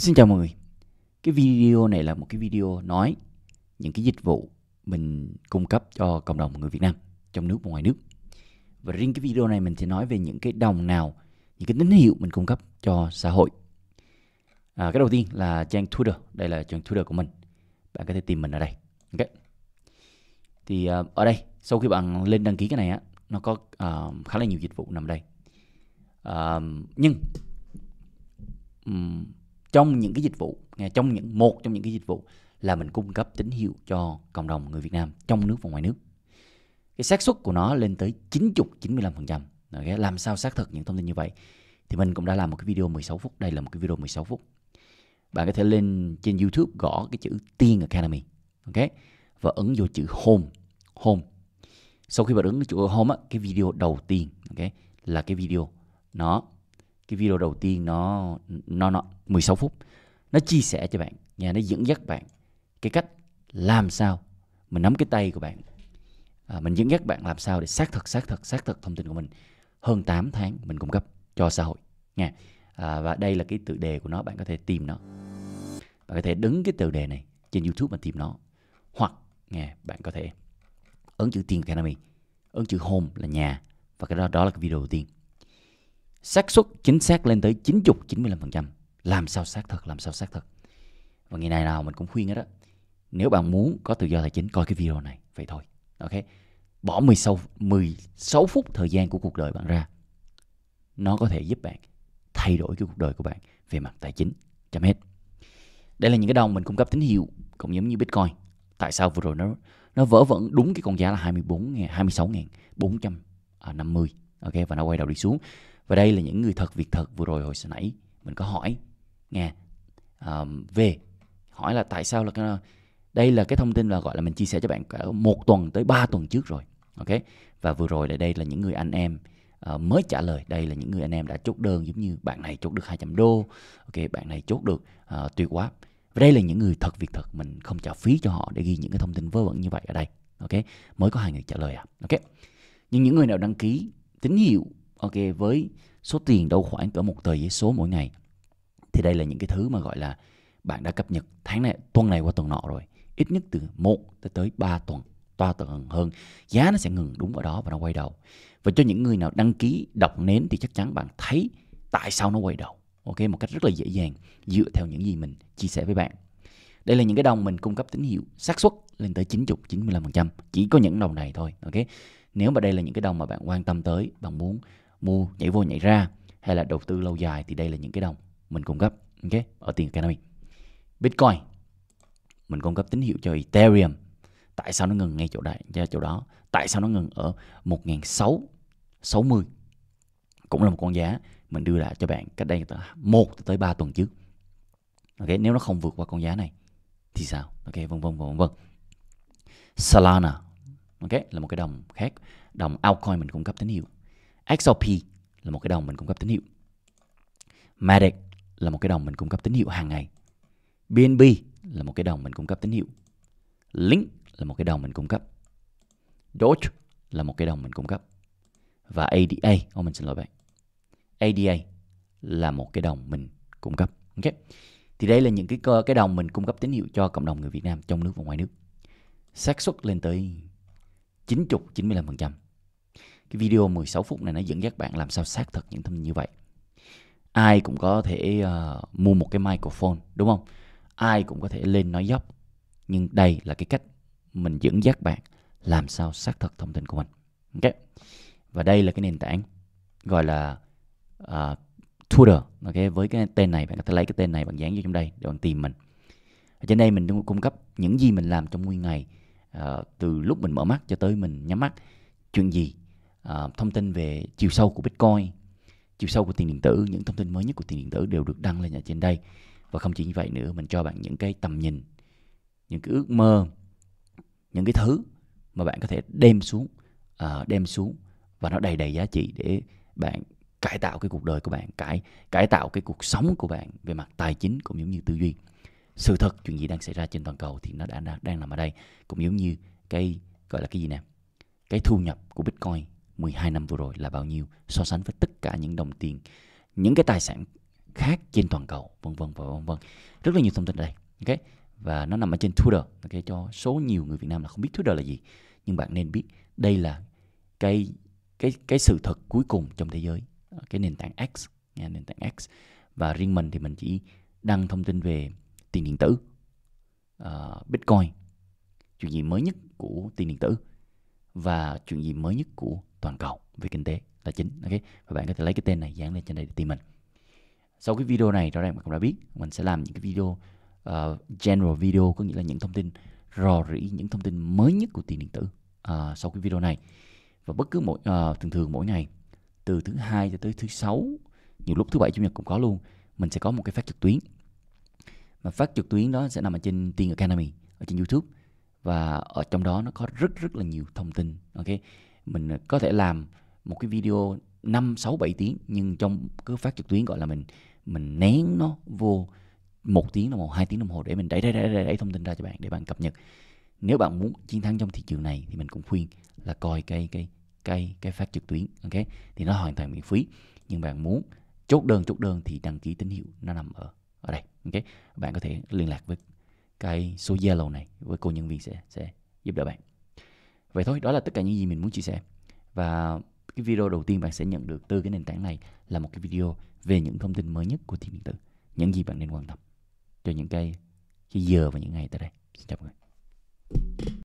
Xin chào mọi người. Cái video này là một cái video nói những cái dịch vụ mình cung cấp cho cộng đồng người Việt Nam trong nước và ngoài nước. Và riêng cái video này mình sẽ nói về những cái đồng nào, những cái tín hiệu mình cung cấp cho xã hội. À, cái đầu tiên là trang Twitter. Đây là trang Twitter của mình. Bạn có thể tìm mình ở đây. Ok. Thì uh, ở đây, sau khi bạn lên đăng ký cái này á, nó có uh, khá là nhiều dịch vụ nằm đây. Uh, nhưng um, trong những cái dịch vụ trong những một trong những cái dịch vụ là mình cung cấp tín hiệu cho cộng đồng người Việt Nam trong nước và ngoài nước cái xác suất của nó lên tới 90 95%. trăm Làm sao xác thực những thông tin như vậy? Thì mình cũng đã làm một cái video 16 phút, đây là một cái video 16 phút. Bạn có thể lên trên YouTube gõ cái chữ Tiên Academy, ok? Và ấn vô chữ home, home. Sau khi bạn ấn chữ home á, cái video đầu tiên, ok, là cái video nó cái video đầu tiên nó nó nó 16 phút nó chia sẻ cho bạn nhà nó dẫn dắt bạn cái cách làm sao mình nắm cái tay của bạn à, mình dẫn dắt bạn làm sao để xác thực xác thực xác thực thông tin của mình hơn 8 tháng mình cung cấp cho xã hội nha à, và đây là cái tự đề của nó bạn có thể tìm nó bạn có thể đứng cái tự đề này trên youtube mà tìm nó hoặc nghe bạn có thể ấn chữ tiền Academy ấn chữ home là nhà và cái đó đó là cái video đầu tiên xác suất chính xác lên tới 90 95%. Làm sao xác thực, làm sao xác thực. Và ngày này nào mình cũng khuyên hết đó. Nếu bạn muốn có tự do tài chính coi cái video này vậy thôi. Ok. Bỏ 16 16 phút thời gian của cuộc đời bạn ra. Nó có thể giúp bạn thay đổi cái cuộc đời của bạn về mặt tài chính. Chấm hết. Đây là những cái đồng mình cung cấp tín hiệu cũng giống như Bitcoin. Tại sao vừa rồi nó nó vỡ vẫn đúng cái con giá là 24 000 26 450 ok và nó quay đầu đi xuống và đây là những người thật việc thật vừa rồi hồi sáng nãy mình có hỏi nghe um, về hỏi là tại sao là cái đây là cái thông tin là gọi là mình chia sẻ cho bạn cả một tuần tới ba tuần trước rồi ok và vừa rồi là đây là những người anh em uh, mới trả lời đây là những người anh em đã chốt đơn giống như bạn này chốt được 200 đô ok bạn này chốt được uh, tuyệt quá và đây là những người thật việc thật mình không trả phí cho họ để ghi những cái thông tin vớ vẩn như vậy ở đây ok mới có hai người trả lời à ok nhưng những người nào đăng ký tín hiệu ok với số tiền đâu khoảng cỡ một tờ giấy số mỗi ngày thì đây là những cái thứ mà gọi là bạn đã cập nhật tháng này tuần này qua tuần nọ rồi ít nhất từ 1 tới tới 3 tuần to tuần hơn giá nó sẽ ngừng đúng ở đó và nó quay đầu và cho những người nào đăng ký đọc nến thì chắc chắn bạn thấy tại sao nó quay đầu ok một cách rất là dễ dàng dựa theo những gì mình chia sẻ với bạn đây là những cái đồng mình cung cấp tín hiệu xác suất lên tới 90 95% chỉ có những đồng này thôi ok nếu mà đây là những cái đồng mà bạn quan tâm tới bạn muốn mua nhảy vô nhảy ra hay là đầu tư lâu dài thì đây là những cái đồng mình cung cấp ok ở tiền Canary Bitcoin mình cung cấp tín hiệu cho Ethereum tại sao nó ngừng ngay chỗ đại ra chỗ đó tại sao nó ngừng ở 1660 cũng là một con giá mình đưa lại cho bạn cách đây một tới ba tuần trước ok nếu nó không vượt qua con giá này thì sao ok vân vân vân vân Solana ok là một cái đồng khác đồng altcoin mình cung cấp tín hiệu XRP là một cái đồng mình cung cấp tín hiệu. Matic là một cái đồng mình cung cấp tín hiệu hàng ngày. BNB là một cái đồng mình cung cấp tín hiệu. Link là một cái đồng mình cung cấp. Doge là một cái đồng mình cung cấp. Và ADA, ông mình xin lỗi bạn. ADA là một cái đồng mình cung cấp. Ok. Thì đây là những cái cơ, cái đồng mình cung cấp tín hiệu cho cộng đồng người Việt Nam trong nước và ngoài nước. xác suất lên tới 90 95% cái video 16 phút này nó dẫn dắt bạn làm sao xác thực những thông tin như vậy ai cũng có thể uh, mua một cái microphone đúng không ai cũng có thể lên nói dốc nhưng đây là cái cách mình dẫn dắt bạn làm sao xác thực thông tin của mình ok và đây là cái nền tảng gọi là uh, Twitter ok với cái tên này bạn có thể lấy cái tên này bạn dán vô trong đây để bạn tìm mình ở trên đây mình cung cấp những gì mình làm trong nguyên ngày uh, từ lúc mình mở mắt cho tới mình nhắm mắt chuyện gì uh, thông tin về chiều sâu của Bitcoin, chiều sâu của tiền điện tử, những thông tin mới nhất của tiền điện tử đều được đăng lên ở trên đây. Và không chỉ như vậy nữa, mình cho bạn những cái tầm nhìn, những cái ước mơ, những cái thứ mà bạn có thể đem xuống, uh, đem xuống và nó đầy đầy giá trị để bạn cải tạo cái cuộc đời của bạn, cải cải tạo cái cuộc sống của bạn về mặt tài chính cũng giống như tư duy. Sự thật chuyện gì đang xảy ra trên toàn cầu thì nó đã đang, đang nằm ở đây, cũng giống như cái gọi là cái gì nè, cái thu nhập của Bitcoin 12 năm vừa rồi là bao nhiêu so sánh với tất cả những đồng tiền, những cái tài sản khác trên toàn cầu, vân vân và vân vân. Rất là nhiều thông tin ở đây. Ok. Và nó nằm ở trên Twitter, ok cho số nhiều người Việt Nam là không biết Twitter là gì, nhưng bạn nên biết đây là cái cái cái sự thật cuối cùng trong thế giới, cái nền tảng X, nha, nền tảng X. Và riêng mình thì mình chỉ đăng thông tin về tiền điện tử, uh, Bitcoin, chuyện gì mới nhất của tiền điện tử và chuyện gì mới nhất của toàn cầu về kinh tế là chính ok và bạn có thể lấy cái tên này dán lên trên đây để tìm mình sau cái video này rõ ràng bạn cũng đã biết mình sẽ làm những cái video uh, general video có nghĩa là những thông tin rò rỉ những thông tin mới nhất của tiền điện tử uh, sau cái video này và bất cứ mỗi uh, thường thường mỗi ngày từ thứ hai cho tới thứ sáu nhiều lúc thứ bảy chủ nhật cũng có luôn mình sẽ có một cái phát trực tuyến mà phát trực tuyến đó sẽ nằm ở trên tiên academy ở trên youtube và ở trong đó nó có rất rất là nhiều thông tin ok mình có thể làm một cái video 5 6 7 tiếng nhưng trong cứ phát trực tuyến gọi là mình mình nén nó vô một tiếng đồng hồ, hai tiếng đồng hồ để mình đẩy đẩy đẩy đẩy, đẩy thông tin ra cho bạn để bạn cập nhật. Nếu bạn muốn chiến thắng trong thị trường này thì mình cũng khuyên là coi cái cái cái cái phát trực tuyến, ok? Thì nó hoàn toàn miễn phí. Nhưng bạn muốn chốt đơn chốt đơn thì đăng ký tín hiệu nó nằm ở ở đây, ok? Bạn có thể liên lạc với cái số Zalo này với cô nhân viên sẽ sẽ giúp đỡ bạn vậy thôi đó là tất cả những gì mình muốn chia sẻ và cái video đầu tiên bạn sẽ nhận được từ cái nền tảng này là một cái video về những thông tin mới nhất của thiên điện tử những gì bạn nên quan tâm cho những cái cái giờ và những ngày tới đây xin chào mọi người